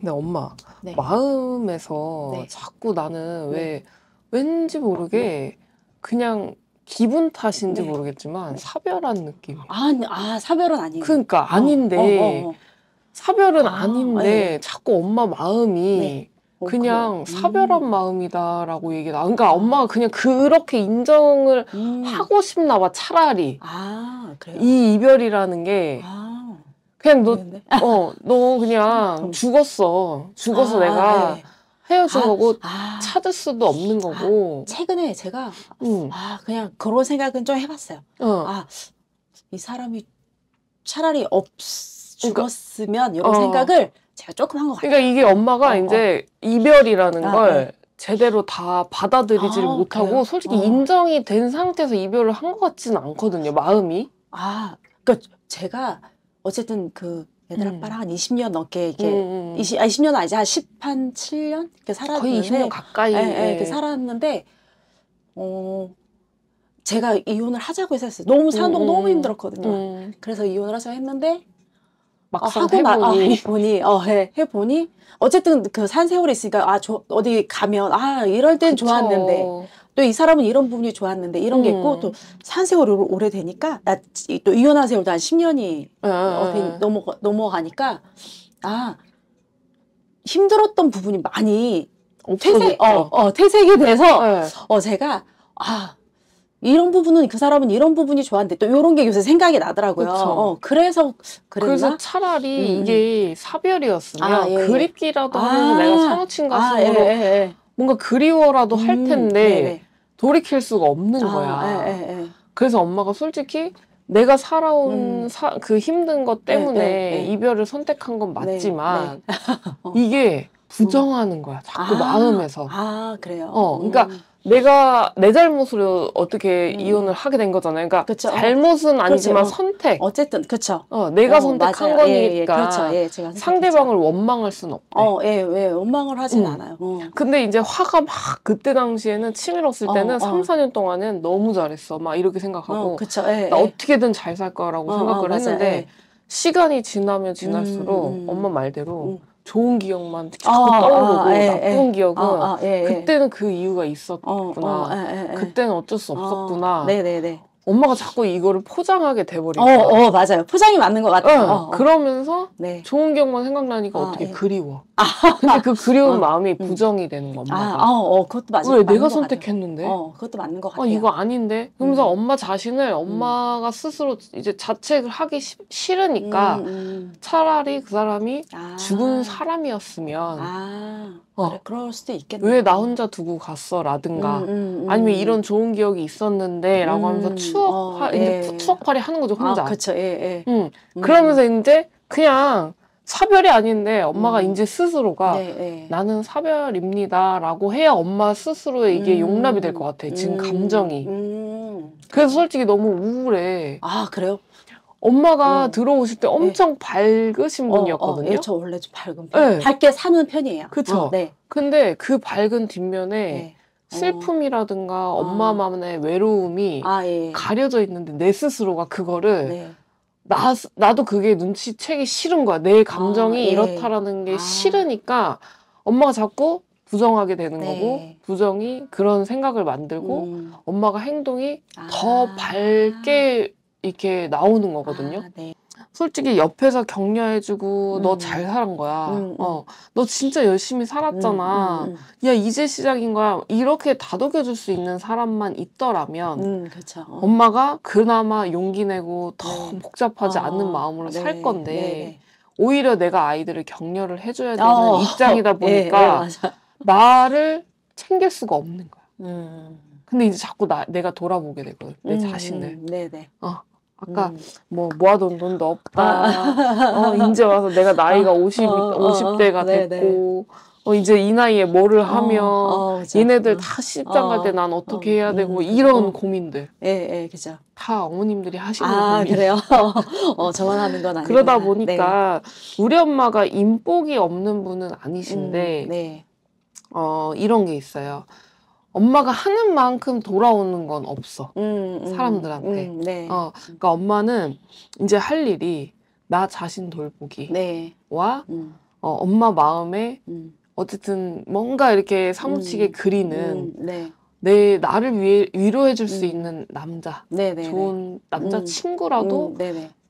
근데 엄마 네. 마음에서 네. 자꾸 나는 네. 왜 왠지 모르게 네. 그냥 기분 탓인지 네. 모르겠지만 사별한 느낌. 아, 아 사별은 아니에요. 그러니까 어, 아닌데 어, 어, 어, 사별은 아, 닌데 자꾸 엄마 마음이 어, 그냥 어, 사별한 음. 마음이다라고 얘기 나. 그러니까 엄마가 그냥 그렇게 인정을 음. 하고 싶나 봐 차라리. 아, 이 이별이라는 게 아. 그냥 너, 네, 네. 어, 너 그냥 죽었어. 죽어서 아, 아, 내가 네. 헤어진 아, 거고 아, 찾을 수도 없는 아, 거고. 최근에 제가 음. 아 그냥 그런 생각은 좀 해봤어요. 어. 아이 사람이 차라리 없 그러니까 죽었으면 이런 어. 생각을 제가 조금 한 것 같아요. 그러니까 이게 엄마가 어, 어. 이제 이별이라는 아, 걸 네. 제대로 다 받아들이질 지 못하고 그래요? 솔직히 어. 인정이 된 상태에서 이별을 한 것 같지는 않거든요. 마음이. 아 그러니까 제가 어쨌든 그 애들 아빠랑 네. 한 20년 넘게 이렇게 음. 20, 음, 음. 아 20년 아니지 한 10 한 7년 이렇게 살았는데 거의 20년 가까이 예, 예, 이렇게 네. 살았는데 어 제가 이혼을 하자고 했었어요 너무 산는 동안 너무 음, 힘들었거든요. 그래서 이혼을 하자고 했는데 막 아, 하고 나 아, 해보니 어 해, 해보니 어쨌든 그산 세월이 있으니까 아 저 어디 가면 아 이럴 땐 그쵸. 좋았는데 또이 사람은 이런 부분이 좋았는데 이런 게 있고 음. 또 산세월이 오래되니까 나또 이혼한 세월도 한 10년이 예, 예, 어, 예. 넘어, 넘어가니까 아 힘들었던 부분이 많이 퇴색, 어, 어, 퇴색이 돼서 네. 어 제가 아 이런 부분은 그 사람은 이런 부분이 좋았는데 또 이런 게 요새 생각이 나더라고요. 그 어, 그래서 그랬나? 그래서 차라리 음, 음. 이게 사별이었으면 아, 예, 예. 그립기라도 아, 내가 사라친 가슴로 아, 예, 뭔가 그리워라도 할 음, 텐데 네, 네 돌이킬 수가 없는 아, 거야. 에, 에, 에. 그래서 엄마가 솔직히 내가 살아온 음. 사, 그 힘든 것 네, 때문에 네, 네, 네. 이별을 선택한 건 네, 맞지만 어. 이게 부정하는 거야. 자꾸 아, 마음에서. 아 그래요. 어, 그러니까 음. 내가 내 잘못으로 어떻게 음. 이혼을 하게 된 거잖아요. 그러니까 그쵸. 어, 잘못은 그렇죠. 아니지만 그렇 어. 선택. 어쨌든 그렇죠. 어, 내가 어, 선택한 맞아요. 거니까 예, 예. 그렇죠. 예, 상대방을 원망할 순없고 어, 예, 왜 예, 원망을 하진 음. 않아요. 어. 근데 이제 화가 막 그때 당시에는 치밀었을 어, 때는 어, 3, 4년 동안은 너무 잘했어. 막 이렇게 생각하고 그쵸. 예, 나 예. 어떻게든 잘 살 거라고 생각을 맞 했는데 예. 시간이 지나면 지날수록 음, 음, 음. 엄마 말대로 음. 좋은 기억만 아, 자꾸 아, 떠오르고 아, 예, 나쁜 예. 기억은 아, 아 예, 예, 그때는 그 이유가 있었구나. 어, 어, 어 예, 예, 그때는 어쩔 수 없었구나. 어, 네네네. 네, 네. 엄마가 자꾸 이거를 포장하게 돼버리고. 어, 어, 맞아요. 포장이 맞는 것 같아요. 네. 어, 어. 그러면서 네. 좋은 기억만 생각나니까 아, 어떻게 예. 그리워. 아, 근데 그 그리운 어, 마음이 음. 부정이 음. 되는 엄마가. 아, 어, 어 그것도 맞아요. 왜 내가 선택했는데? 어, 그것도 맞는 것 아, 같아요. 아, 이거 아닌데? 그러면서 음. 엄마 자신을 음. 엄마가 음. 스스로 이제 자책을 하기 시, 싫으니까 음, 차라리 그 사람이 아. 죽은 사람이었으면 아. 어. 그래, 그럴 수도 있겠네. 왜 나 혼자 두고 갔어? 라든가. 음, 음, 음. 아니면 이런 좋은 기억이 있었는데 라고 하면서 음, 추억, 어, 화, 이제 예. 추억팔이 하는 거죠, 혼자. 아, 그쵸, 예, 예. 음. 음. 그러면서 이제 그냥 사별이 아닌데 엄마가 음. 이제 스스로가 네, 네. 나는 사별입니다라고 해야 엄마 스스로의 이게 음. 용납이 될 것 같아. 지금 음. 감정이. 음. 그래서 솔직히 너무 우울해. 아, 그래요? 엄마가 어. 들어오실 때 네. 엄청 네. 밝으신 어, 분이었거든요. 어, 어, 저 원래 좀 밝은 편. 네. 밝게 사는 편이에요. 그렇죠. 네. 근데 그 밝은 뒷면에 네. 어. 슬픔이라든가 아. 엄마마음의 외로움이 아, 예. 가려져 있는데 내 스스로가 그거를 네. 나, 나도 그게 눈치채기 싫은 거야. 내 아, 감정이 아, 예. 이렇다라는 게 아. 싫으니까 엄마가 자꾸 부정하게 되는 네. 거고 부정이 그런 생각을 만들고 음. 엄마가 행동이 아. 더 밝게 이렇게 나오는 거거든요. 아, 네. 솔직히 옆에서 격려해주고 음. 너잘 살은 거야. 음, 음, 어, 너 진짜 열심히 살았잖아. 야 음, 음, 이제 시작인 거야. 이렇게 다독여줄 수 있는 사람만 있더라면 어. 엄마가 그나마 용기 내고 더 네. 복잡하지 아, 어, 않는 어. 마음으로 네. 살 건데 네, 네. 오히려 내가 아이들을 격려를 해줘야 되는 어. 입장이다 예, 보니까 네, 나를 챙길 수가 없는 거야. 근데 이제 자꾸 나, 내가 돌아보게 되거든 내 자신을. 네네. 네. 어. 아까 음. 뭐 모아둔 돈도 없다. 아. 어, 이제 와서 내가 나이가 어, 50, 어, 50대가 어. 됐고 어, 이제 이 나이에 뭐를 어, 하면 어, 얘네들 음. 다 시장 갈 때 난 어떻게 어, 해야 음, 되고 뭐 음, 이런 고민들. 예, 예, 그죠. 다 어머님들이 하시는 아, 고민. 그래요? 어, 저만 하는 건 아니고. 그러다 보니까 네. 우리 엄마가 인복이 없는 분은 아니신데 음, 네. 어, 이런 게 있어요. 엄마가 하는 만큼 돌아오는 건 없어. 음, 음, 음, 사람들한테. 음, 네. 어, 그러니까 엄마는 이제 할 일이 나 자신 돌보기와 네. 음. 어, 엄마 마음에 음. 어쨌든 뭔가 이렇게 사무치게 그리는 네. 내 나를 위해 위로해줄 수 있는 남자, 네, 네, 네. 좋은 남자 친구라도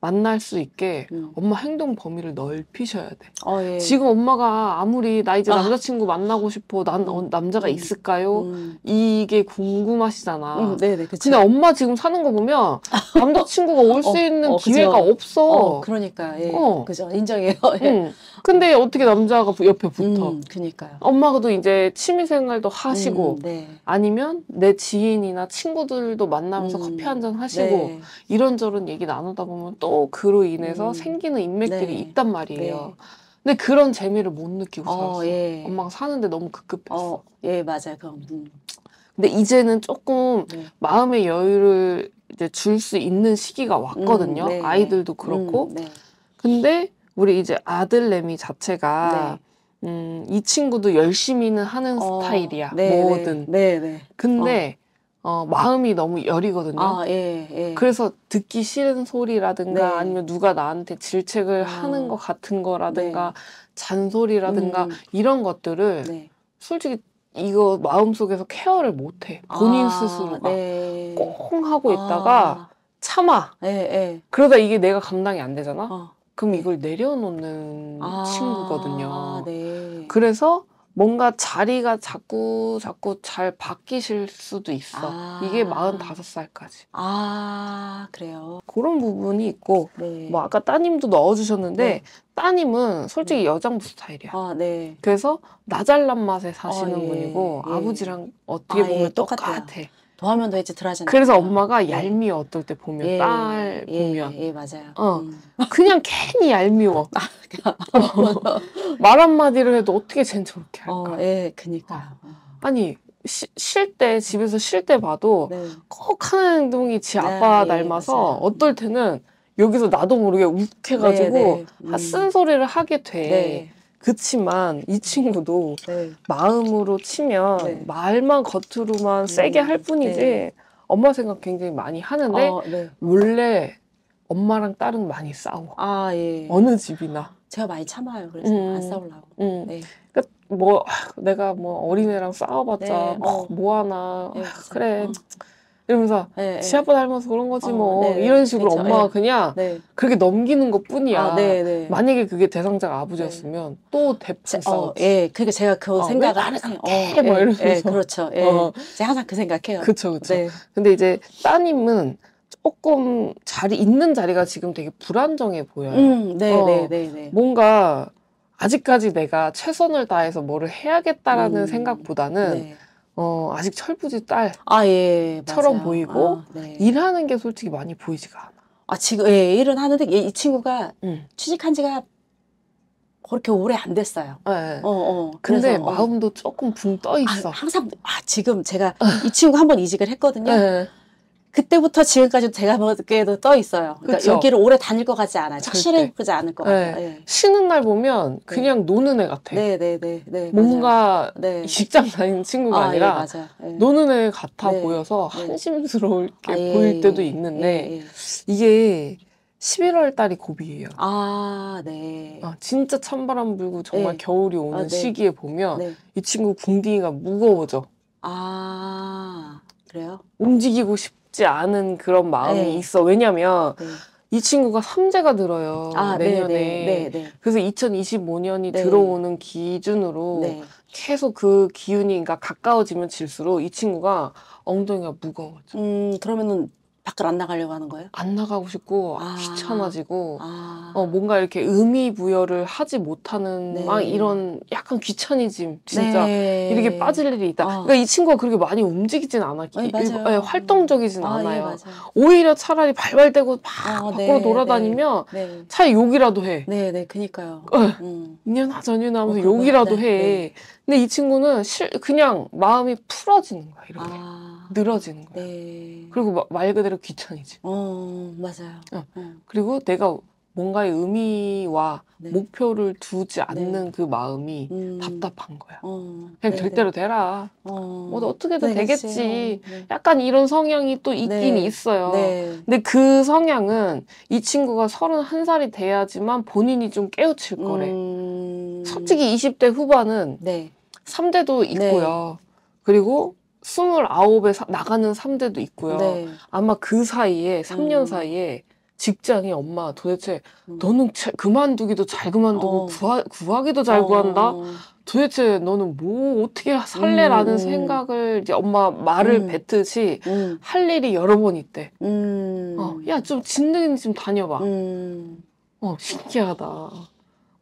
만날 수 있게 음. 엄마 행동 범위를 넓히셔야 돼. 어, 예. 지금 엄마가 아무리 나 이제 아. 남자친구 만나고 싶어, 난 어, 음. 남자가 음. 있을까요? 음. 이게 궁금하시잖아. 음, 네네, 그치. 근데 엄마 지금 사는 거 보면 남자친구가 올수 어, 있는 어, 기회가 없어. 어, 그러니까, 예. 어. 그죠. 인정해요. 예. 근데 어떻게 남자가 옆에 붙어? 음, 그니까요. 엄마도 이제 취미생활도 하시고 음, 네. 아니면 내 지인이나 친구들도 만나면서 음, 커피 한 잔 하시고 네. 이런저런 얘기 나누다 보면 또 그로 인해서 음, 생기는 인맥들이 네. 있단 말이에요. 네. 근데 그런 재미를 못 느끼고 살았어. 어, 예. 엄마가 사는데 너무 급급했어. 어, 예, 맞아요. 그럼. 음. 근데 이제는 조금 네. 마음의 여유를 이제 줄 수 있는 시기가 음, 왔거든요. 네. 아이들도 그렇고. 근데 우리 이제 아들내미 자체가 네. 음, 이 친구도 열심히는 하는 어, 스타일이야. 네, 네, 뭐든. 네, 네. 근데 어. 어. 마음이 너무 여리거든요. 아, 예, 예. 그래서 듣기 싫은 소리라든가 네. 아니면 누가 나한테 질책을 아. 하는 것 같은 거라든가 네. 잔소리라든가 음. 이런 것들을 네. 솔직히 이거 마음속에서 케어를 못해. 본인 아, 스스로가 꽁 하고 아. 있다가 참아. 예, 예. 그러다 이게 내가 감당이 안 되잖아. 어. 그럼 이걸 내려놓는 아, 친구거든요. 아, 네. 그래서 뭔가 자리가 자꾸 자꾸 잘 바뀌실 수도 있어. 아. 이게 45살까지. 아, 그래요. 그런 부분이 있고 네. 뭐 아까 따님도 넣어 주셨는데 네. 따님은 솔직히 네. 여장부 스타일이야. 아, 네. 그래서 나잘난 맛에 사시는 아, 예. 분이고 예. 아버지랑 어떻게 아, 보면 예, 똑같아. 똑같아. 더하면 더했지 덜하지 그래서 엄마가 예. 얄미워 어떨 때 보면 예, 딸 예, 보면 예, 맞아요. 어 음. 그냥 괜히 얄미워. 어. 말 한마디를 해도 어떻게 쟨 저렇게 어, 할까? 예, 어, 예, 어. 그니까. 아니 쉴 때 집에서 쉴 때 봐도 네. 꼭 하는 행동이 지 네, 아빠 네, 닮아서 맞 어떨 때는 여기서 나도 모르게 네, 욱해가지고 네, 네. 음. 쓴소리를 하게 돼. 네. 그치만 이 음. 친구도 네. 마음으로 치면 네. 말만 겉으로만 세게 음. 할 뿐이지 네. 엄마 생각 굉장히 많이 하는데 아, 어, 원래 네. 엄마랑 딸은 많이 싸워. 아, 예. 어느 집이나. 제가 많이 참아요. 그래서 음, 안 싸우려고. 음. 네. 그니까뭐 내가 뭐 어린애랑 싸워봤자 네. 뭐, 어. 뭐 하나 네, 그래 어. 이러면서 네, 시아빠 닮아서 그런 거지 어, 뭐 네, 네. 이런 식으로 그렇 엄마가 예. 그냥 네. 그렇게 넘기는 것 뿐이야. 아, 네, 네. 만약에 그게 대상자가 아버지였으면 또 대판 싸 어, 예, 그게 그러니까 제가 그 어, 생각을 항상 해, 어, 예, 이러면 예, 그렇죠. 예. 어. 제가 항상 그 생각해요. 그렇죠, 그렇죠. 네. 근데 이제 따님은 조금 자리 있는 자리가 지금 되게 불안정해 보여요. 음, 네, 어, 네, 네, 네. 뭔가 아직까지 내가 최선을 다해서 뭐를 해야겠다라는 음, 생각보다는. 어, 아직 철부지 딸처럼 아, 예, 맞아 보이고 아, 네. 일하는 게 솔직히 많이 보이지가 않아. 아 지금 예, 일은 하는데 예, 이 친구가 음. 취직한 지가 그렇게 오래 안 됐어요. 네. 어, 어. 근데 그래서, 어. 마음도 어. 조금 붕떠 아, 있어. 아, 항상 아 지금 제가 이 친구 한 번 이직을 했거든요. 네. 그때부터 지금까지 제가 보기에도 떠 있어요. 그러니까 여기를 오래 다닐 것 같지 않아요. 착실해 보지 그러니까. 않을 것 네. 같아요. 네. 예. 쉬는 날 보면 네. 그냥 네. 노는 애 같아. 네네네. 네, 네, 네 뭔가 직장 다니는 친구가 아, 예, 아니라 예, 노는 애 같아 보여서 한심스러울 게 아, 예. 보일 때도 있는데 예, 이게 11월 달이 고비예요. 아, 네. 아, 진짜 찬바람 불고 정말 겨울이 오는 아, 시기에 보면 이 친구 궁둥가 무거워져. 아, 그래요? 움직이고 싶 싶지 않은 그런 마음이 네. 있어. 왜냐면 네. 이 친구가 삼재가 들어요. 아, 네, 내년에. 네네. 네, 네. 그래서 2025년이 네. 들어오는 기준으로 계속 그 기운이 그러니까 가까워지면 질수록 이 친구가 엉덩이가 무거워져. 음, 그러면은 밖을 안 나가려고 하는 거예요? 안 나가고 싶고 아. 귀찮아지고 아. 어, 뭔가 이렇게 의미 부여를 하지 못하는 네. 막 이런 약간 귀차니즘 진짜 네. 이렇게 빠질 일이 있다. 어. 그러니까 이 친구가 그렇게 많이 움직이진 않아. 네, 어, 예, 맞아요. 네, 활동적이진 아, 않아요. 예, 오히려 차라리 발발대고 막 어, 네, 밖으로 돌아다니면 네. 네. 차라리 욕이라도 해. 네, 네, 그니까요. 어, 음. 이년하 전유나 어, 하면서 욕이라도 해. 근데 이 친구는 실, 그냥 마음이 풀어지는 거야 이렇게. 아. 늘어지는 거예요. 네. 그리고 마, 말 그대로 귀찮이지. 어, 맞아요. 어. 음. 그리고 내가 뭔가의 의미와 네. 목표를 두지 네. 않는 네. 그 마음이 음. 답답한 거야. 어, 그냥 네, 절대로 네. 되라. 어, 뭐 어떻게든 되 되겠지. 네. 약간 이런 성향이 또 있긴 있어요. 근데 그 성향은 이 친구가 서른 한살이 돼야지만 본인이 좀 깨우칠 거래. 음... 솔직히 20대 후반은 삼대도 있고요. 그리고 2 9아홉에 나가는 3대도 있고요. 네. 아마 그 사이에, 3년 음. 사이에 직장이 엄마 도대체 음. 너는 자, 그만두기도 잘 그만두고 어. 구하, 구하기도 잘 어. 구한다? 도대체 너는 뭐 어떻게 살래라는 음. 생각을 이제 엄마 말을 음. 뱉듯이 음. 할 일이 여러 번 있대. 음. 어, 야, 좀 진능이 좀 다녀봐. 어, 신기하다.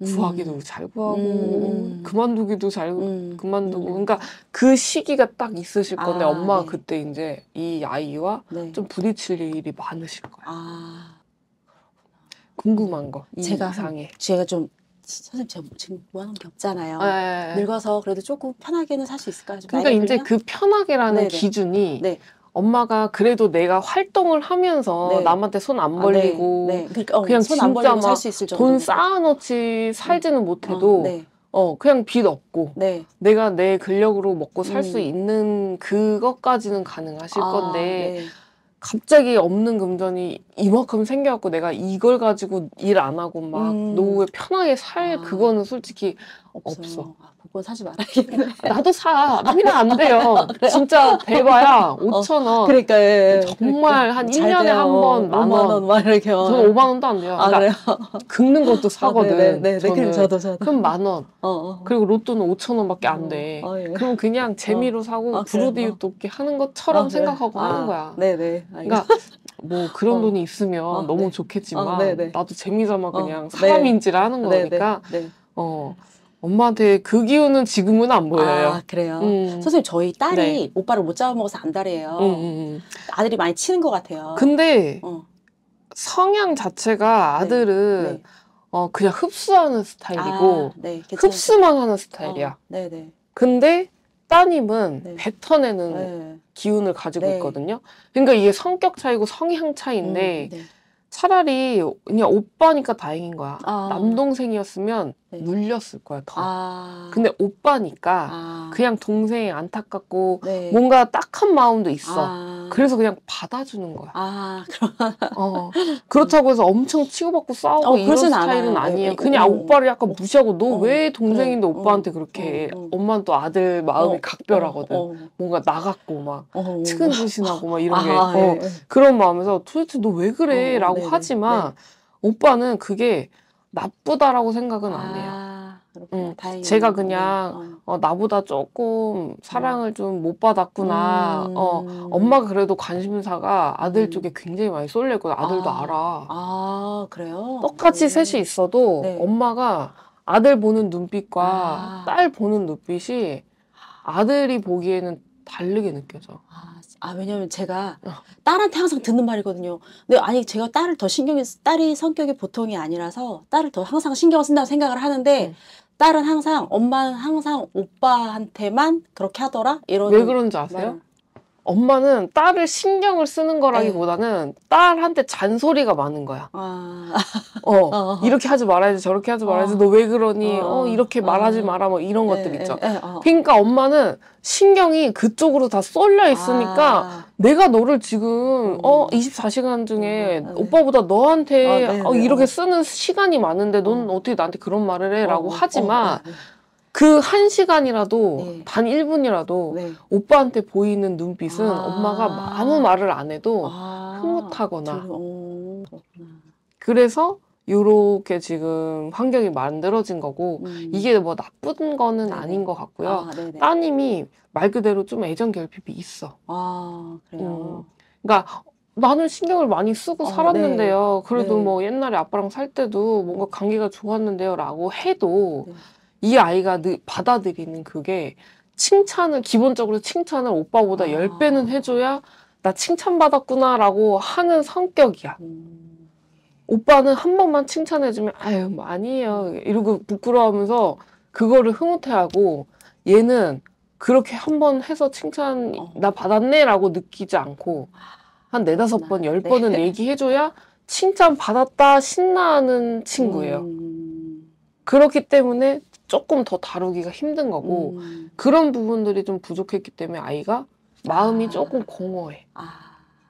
구하기도 음. 잘 구하고 음. 음. 그만두기도 잘 음. 그만두고 음. 그러니까 그 시기가 딱 있으실 건데 아, 엄마가 네. 그때 이제 이 아이와 네. 좀 부딪힐 일이 많으실 거예요. 아. 궁금한 거 제가 상에 제가 좀 선생님 제가 지금 뭐하는 게 없잖아요. 네. 늙어서 그래도 조금 편하게는 살 수 있을까요? 그러니까 이제 그 편하게라는 네네. 기준이 네. 엄마가 그래도 내가 활동을 하면서 네. 남한테 손 안 벌리고 아, 네. 네. 그러니까, 어, 그냥 손안 진짜 막 돈 쌓아놓지 살지는 음. 못해도 어, 네. 어, 그냥 빚 없고 네. 내가 내 근력으로 먹고 살수 음. 있는 그것까지는 가능하실 아, 건데 네. 갑자기 없는 금전이 이만큼 생겨갖고 내가 이걸 가지고 일 안 하고 막 음. 노후에 편하게 살 아. 그거는 솔직히 없어. 없어. 아, 복권 사지 말아야겠네. 나도 사. 아니면 안 돼요. 아, 진짜 대봐야 5천 어. 원. 그러니까 예, 예, 예. 정말 한 1년에 한 번 만 원. 원, 막 이렇게. 저는 5만 원도 안 돼요. 아, 그러니까 그래요? 긁는 것도 아, 네, 사거든. 네, 네, 네. 그럼 저도 저도. 그럼 만 원. 어, 어. 어. 그리고 로또는 5천 원밖에 안 어, 돼. 어, 예. 그럼 그냥 재미로 사고 아, 그래디유 돕기 하는 것처럼 아, 생각하고 아, 하는 거야. 네, 네. 그러니까 뭐 그런 어. 돈이 있으면 어, 너무 네. 좋겠지만 어, 네, 네. 나도 재미삼아 그냥 사람인지라 하는 거니까 어. 엄마한테 그 기운은 지금은 안 보여요. 아, 그래요? 음. 선생님, 저희 딸이 네. 오빠를 못 잡아먹어서 안달이에요. 음, 음, 음, 아들이 많이 치는 것 같아요. 근데 어. 성향 자체가 네. 아들은 네. 네. 어, 그냥 흡수하는 스타일이고, 아, 네, 흡수만 하는 스타일이야. 어, 네네. 네. 근데 따님은 뱉어내는 기운을 가지고 있거든요. 그러니까 이게 성격 차이고 성향 차이인데, 음, 차라리 그냥 오빠니까 다행인 거야. 아. 남동생이었으면 네. 물렸을 거야 더. 아. 근데 오빠니까 아. 그냥 동생이 안타깝고 네. 뭔가 딱한 마음도 있어. 아. 음. 그래서 그냥 받아주는 거야. 아, 그럼. 어. 그렇다고 해서 엄청 치고받고 싸우고 어, 이런 스타일은 않아요. 어, 아니에요. 어, 그냥 음. 오빠를 약간 무시하고 너 왜 동생인데 그래. 오빠한테 그렇게 엄마는 또 아들 마음이 각별하거든. 뭔가 나갔고 막 측은지신하고 막 이런 게 아, 네. 그런 마음에서 도대체 너 왜 그래? 라고 하지만 네. 오빠는 그게 나쁘다라고 생각은 아, 안 해요. 음, 제가 그냥 네. 어, 나보다 조금 사랑을 좀 못 받았구나. 어, 음. 어, 엄마가 그래도 관심사가 아들 음. 쪽에 굉장히 많이 쏠려있고 아들도 아. 알아. 아, 그래요? 똑같이 네. 셋이 있어도 네. 엄마가 아들 보는 눈빛과 아. 딸 보는 눈빛이 아들이 보기에는 다르게 느껴져. 아, 아 왜냐면 제가 어. 딸한테 항상 듣는 말이거든요. 근데 아니 제가 딸을 더 신경이 딸이 성격이 보통이 아니라서 딸을 더 항상 신경 을 쓴다고 생각을 하는데 음. 딸은 항상 엄마는 항상 오빠한테만 그렇게 하더라 이런 왜 그런지 아세요? 엄마는 딸을 신경을 쓰는 거라기보다는 네. 딸한테 잔소리가 많은 거야. 아. 어, 어, 이렇게 하지 말아야지 저렇게 하지 말아야지 어. 너왜 그러니 어, 어 이렇게 어. 말하지 마라 뭐 이런 네, 것들 있죠. 네, 어. 그러니까 엄마는 신경이 그쪽으로 다 쏠려 있으니까 아. 내가 너를 지금 음. 어 24시간 중에 음. 오빠보다 너한테 아, 어, 이렇게 쓰는 시간이 많은데 넌 음. 어떻게 나한테 그런 말을 해라고 하지만. 그한 시간이라도 네. 단 1분이라도 네. 오빠한테 보이는 눈빛은 아 엄마가 아무 말을 안 해도 아 흐뭇하거나 오, 어, 그래서 요렇게 지금 환경이 만들어진 거고 음. 이게 뭐 나쁜 거는 네네. 아닌 것 같고요. 아, 네, 네. 따님이 말 그대로 좀 애정 결핍이 있어. 아 그래요. 음. 그러니까 나는 신경을 많이 쓰고 아, 네. 살았는데요. 네. 그래도 네. 뭐 옛날에 아빠랑 살 때도 뭔가 관계가 좋았는데요라고 해도. 네. 이 아이가 받아들이는 그게 칭찬을 기본적으로 칭찬을 오빠보다 아. 10배는 해줘야 나 칭찬받았구나라고 하는 성격이야. 음. 오빠는 한 번만 칭찬해주면 아유 뭐 아니에요 이러고 부끄러워하면서 그거를 흐뭇해하고 얘는 그렇게 한 번 해서 칭찬 어. 나 받았네라고 느끼지 않고 한 네다섯 번, 열 네. 번은 네. 얘기해줘야 칭찬 받았다 신나는 친구예요. 음. 그렇기 때문에 조금 더 다루기가 힘든 거고 음. 그런 부분들이 좀 부족했기 때문에 아이가 마음이 아. 조금 공허해. 아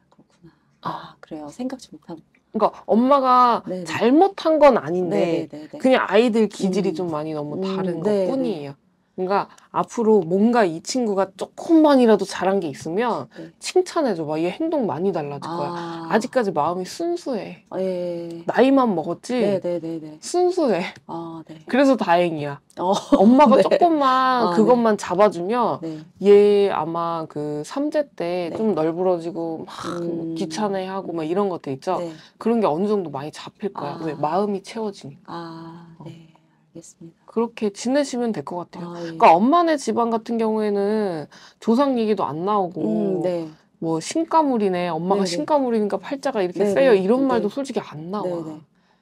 그렇구나. 아 그래요. 생각지 못한. 그러니까 엄마가 네네. 네. 잘못한 건 아닌데 네네네. 네, 네, 그냥 아이들 기질이 음. 좀 많이 너무 음, 다른 음, 것뿐이에요. 뭔가 앞으로 뭔가 이 친구가 조금만이라도 잘한 게 있으면 네. 칭찬해줘. 봐얘 행동 많이 달라질 아. 거야. 아직까지 마음이 순수해. 아, 예. 나이만 먹었지. 네네네네. 네, 네, 네. 순수해. 아, 네. 그래서 다행이야. 어. 엄마가 네. 조금만 아, 그것만 잡아주면 얘 아마 그 삼재 때좀 널브러지고 막 뭐 음. 귀찮아하고 막 이런 것들 있죠. 그런 게 어느 정도 많이 잡힐 거야. 아. 왜 마음이 채워지니까. 아, 어. 네. 어. 알겠습니다. 그렇게 지내시면 될 것 같아요. 아, 예. 그러니까 엄마네 집안 같은 경우에는 조상 얘기도 안 나오고 음, 네. 뭐 신가물이네 엄마가 네네. 신가물이니까 팔자가 이렇게 네네. 세요 이런 네. 말도 네네. 솔직히 안 나와.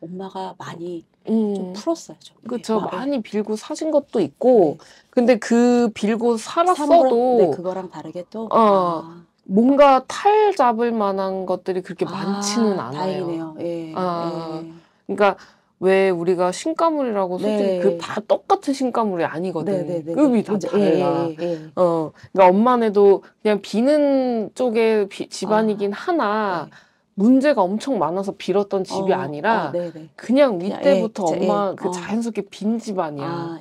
엄마가 많이 음. 좀 풀었어요. 좀. 그렇 네, 많이 빌고 사신 것도 있고, 네. 근데 그 빌고 살았어도 네, 그거랑 다르게 또 어, 아. 뭔가 탈 잡을 만한 것들이 그렇게 아, 많지는 않아요. 다행이네요. 예. 아, 예. 그러니까 왜 우리가 신가물이라고 솔직히 그 네. 그다 똑같은 신가물이 아니거든. 네, 네, 급이 네, 네. 다 달라. 예, 예, 예, 어, 그러니까 엄마네도 그냥 비는 쪽에 비, 집안이긴 아, 하나 네. 문제가 엄청 많아서 빌었던 집이 어, 아니라 아, 그냥 윗대부터 엄마 그 자연스럽게 빈 집안이야. 아,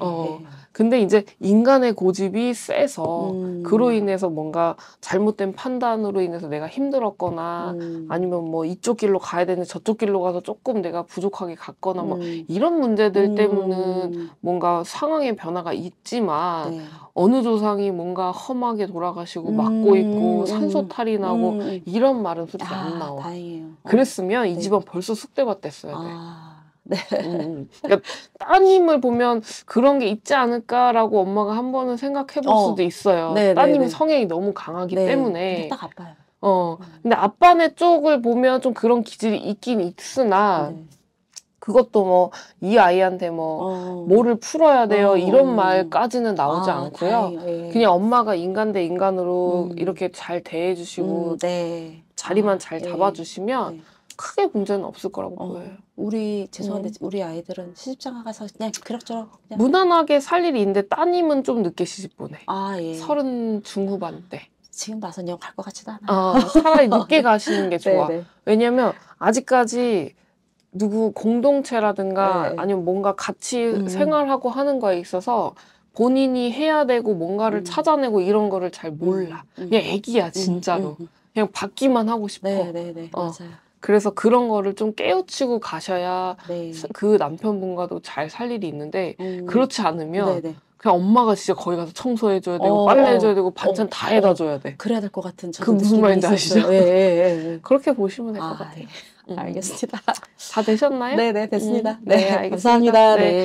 어. 근데 이제 인간의 고집이 세서 음. 그로 인해서 뭔가 잘못된 판단으로 인해서 내가 힘들었거나 음. 아니면 뭐 이쪽 길로 가야 되는데 저쪽 길로 가서 조금 내가 부족하게 갔거나 뭐 이런 문제들 음. 때문에 뭔가 상황의 변화가 있지만 네. 어느 조상이 뭔가 험하게 돌아가시고 음, 막고 있고 산소탈이 음. 나고 음, 이런 말은 솔직히 아, 안 나와. 다행이에요. 어. 그랬으면 네. 이집은 벌써 쑥대밭 됐어야 돼. 아. 네. 음, 음. 그러니까 따님을 보면 그런 게 있지 않을까라고 엄마가 한 번은 생각해 볼 어. 수도 있어요. 네, 네 따님이 네, 성향이 너무 강하기 네. 때문에. 딱 아파요. 어. 음. 근데 아빠네 쪽을 보면 좀 그런 기질이 있긴 있으나 네. 그것도 뭐 이 아이한테 뭐 어. 뭐를 풀어야 돼요 어. 이런 말까지는 나오지 아, 않고요. 네. 그냥 엄마가 인간 대 인간으로 음. 이렇게 잘 대해주시고 음, 네. 자리만 잘 아, 예. 잡아주시면 네. 크게 문제는 없을 거라고 어. 보여요. 우리 죄송한데 음. 우리 아이들은 시집장 가서 그냥 그럭저럭 그냥. 무난하게 살 일이 있는데 따님은 좀 늦게 시집 보내. 아 예. 서른 중후반 때. 지금 봐서 영 갈 것 같지도 않아 어, 아, 차라리 늦게 네. 가시는 게 좋아. 네, 왜냐면 아직까지 누구 공동체라든가 네 아니면 뭔가 같이 음, 음. 생활하고 하는 거에 있어서 본인이 해야 되고 뭔가를 음. 찾아내고 이런 거를 잘 몰라. 음, 음. 그냥 애기야 진짜로. 그냥 받기만 하고 싶어. 네, 네, 네. 어. 맞아요. 그래서 그런 거를 좀 깨우치고 가셔야 네. 그 남편분과도 잘 살 일이 있는데 음. 그렇지 않으면 네네. 네. 그냥 엄마가 진짜 거기 가서 청소해줘야 되고 어, 빨래해줘야 어, 되고 반찬 어, 다 해다 어. 줘야 돼. 그래야 될 것 같은 그 무슨 말인지 있었어요. 아시죠? 예, 예, 예. 예. 그렇게 보시면 될것 아, 같아요. 네. 음. 알겠습니다. 다 되셨나요? 네네, 네, 됐습니다. 음. 네, 네 알겠습니다. 감사합니다. 네. 네.